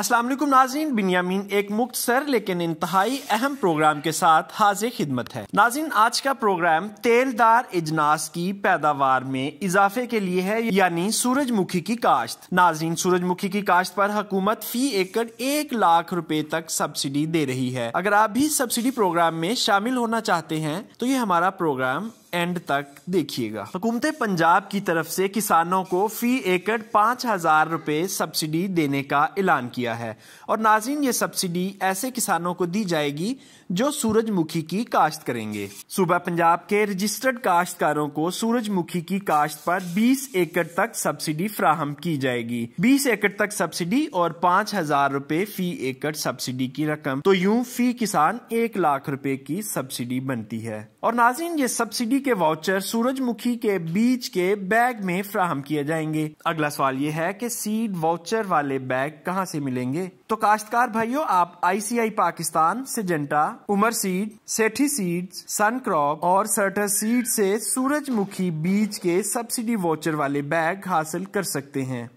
असलम नाजीन बिनियामीन एक मुख्त सर लेकिन इंतहाई अहम प्रोग्राम के साथ हाजिर खिदमत है नाजीन आज का प्रोग्राम तेलदार इजनास की पैदावार में इजाफे के लिए है यानी सूरजमुखी की काश्त नाजीन सूरजमुखी की काश्त पर हुकूमत फी एकड़ एक लाख रुपए तक सब्सिडी दे रही है अगर आप भी सब्सिडी प्रोग्राम में शामिल होना चाहते हैं तो ये हमारा प्रोग्राम एंड तक देखिएगा हुकूमत पंजाब की तरफ से किसानों को फी एकड़ पाँच हज़ार रुपये सब्सिडी देने का ऐलान किया है और नाजिन ये सब्सिडी ऐसे किसानों को दी जाएगी जो सूरजमुखी की काश्त करेंगे सुबह पंजाब के रजिस्टर्ड काश्तकारों को सूरजमुखी की काश्त पर 20 एकड़ तक सब्सिडी फ्राहम की जाएगी 20 एकड़ तक सब्सिडी और पाँच हजार रूपए फी एकड़ सब्सिडी की रकम तो यूं फी किसान एक लाख रुपए की सब्सिडी बनती है और नाजिन ये सब्सिडी के वाउचर सूरजमुखी के बीज के बैग में फ्राहम किए जाएंगे अगला सवाल ये है कि सीड वाउचर वाले बैग कहाँ से मिलेंगे तो काश्तकार भाइयों आप ICI Pakistan Syngenta Umar seed Sethi seed crop और सर्टर सीड से सूरजमुखी बीज के सब्सिडी वाउचर वाले बैग हासिल कर सकते हैं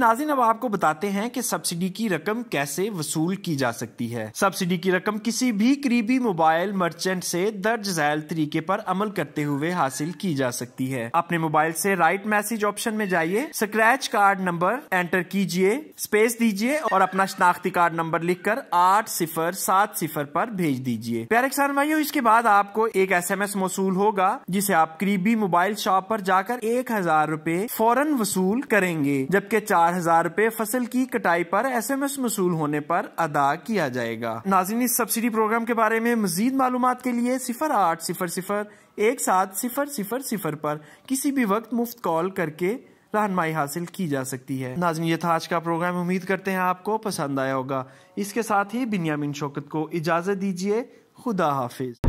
नाजिन अब आपको बताते हैं कि सब्सिडी की रकम कैसे वसूल की जा सकती है सब्सिडी की रकम किसी भी करीबी मोबाइल मर्चेंट से दर्ज जैल तरीके पर अमल करते हुए हासिल की जा सकती है अपने मोबाइल से राइट मैसेज ऑप्शन में जाइए स्क्रैच कार्ड नंबर एंटर कीजिए स्पेस दीजिए और अपना शनाख्ती कार्ड नंबर लिख कर आठ सिफर सात सिफर पर भेज दीजिए प्यारे किसान भाइयों इसके बाद आपको एक एस एम एस मौसूल होगा जिसे आप करीबी मोबाइल शॉप पर जाकर एक हजार रूपए फौरन वसूल करेंगे जबकि चार चार हजार रूपए फसल की कटाई पर एस एम एस वसूल होने पर अदा किया जाएगा नाजिन इस सब्सिडी प्रोग्राम के बारे में मजीद मालूम के लिए सिफर आठ सिफर सिफर एक सात सिफर सिफर सिफर पर किसी भी वक्त मुफ्त कॉल करके रहनमाई हासिल की जा सकती है नाजन ये था आज का प्रोग्राम उम्मीद करते हैं आपको पसंद आया होगा इसके साथ ही बिनियामिन शौकत को इजाज़त दीजिए खुदा हाफिज़